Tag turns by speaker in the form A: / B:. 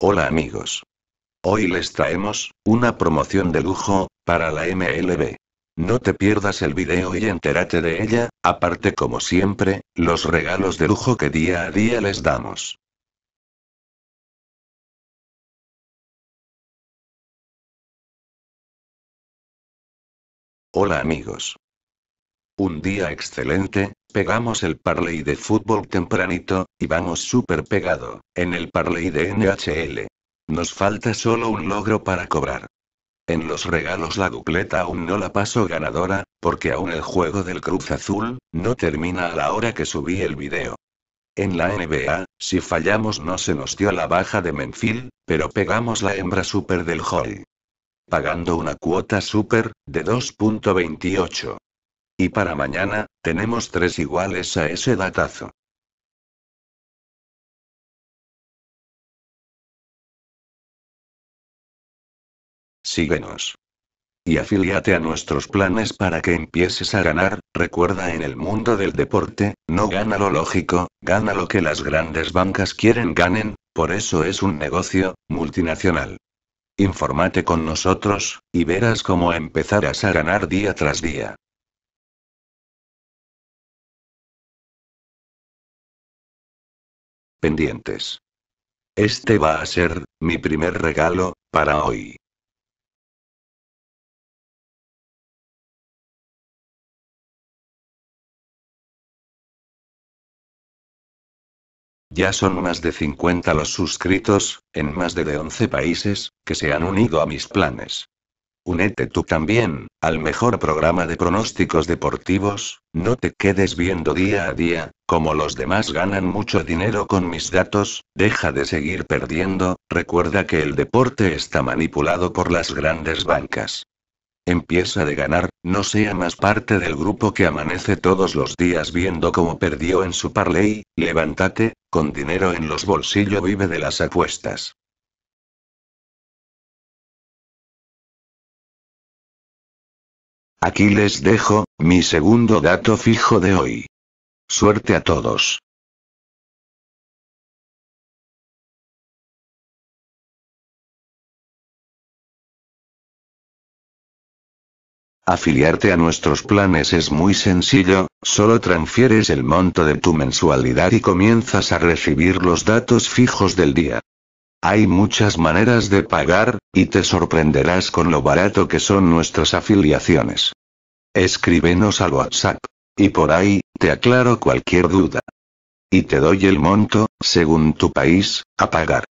A: Hola amigos. Hoy les traemos, una promoción de lujo, para la MLB. No te pierdas el video y entérate de ella, aparte como siempre, los regalos de lujo que día
B: a día les damos. Hola amigos. Un día excelente, Pegamos el parley de fútbol tempranito,
C: y vamos súper pegado, en el parley de NHL. Nos falta solo un logro para cobrar. En los regalos la dupleta aún no la paso ganadora, porque aún el juego del Cruz Azul, no termina a la hora que subí el video. En la NBA, si fallamos no se nos dio la baja de menfil, pero pegamos la hembra super del Hall. Pagando una cuota super, de 2.28.
B: Y para mañana, tenemos tres iguales a ese datazo. Síguenos. Y afíliate a nuestros planes para que
C: empieces a ganar, recuerda en el mundo del deporte, no gana lo lógico, gana lo que las grandes bancas quieren ganen, por eso es un negocio, multinacional.
B: Infórmate con nosotros, y verás cómo empezarás a ganar día tras día. pendientes. Este va a ser, mi primer regalo, para hoy. Ya son más de 50 los suscritos, en más de 11 países, que
C: se han unido a mis planes. Únete tú también, al mejor programa de pronósticos deportivos, no te quedes viendo día a día, como los demás ganan mucho dinero con mis datos, deja de seguir perdiendo, recuerda que el deporte está manipulado por las grandes bancas. Empieza de ganar, no sea más parte del grupo que amanece todos los días viendo cómo perdió en su parley, levántate,
B: con dinero en los bolsillos vive de las apuestas. Aquí les dejo, mi segundo dato fijo de hoy. Suerte a todos. Afiliarte a nuestros
A: planes es muy sencillo, solo transfieres el monto de tu mensualidad y comienzas
C: a recibir los datos fijos del día. Hay muchas maneras de pagar, y te sorprenderás con lo barato que son nuestras afiliaciones. Escríbenos
A: al WhatsApp. Y por ahí, te aclaro cualquier duda. Y te doy el
B: monto, según tu país, a pagar.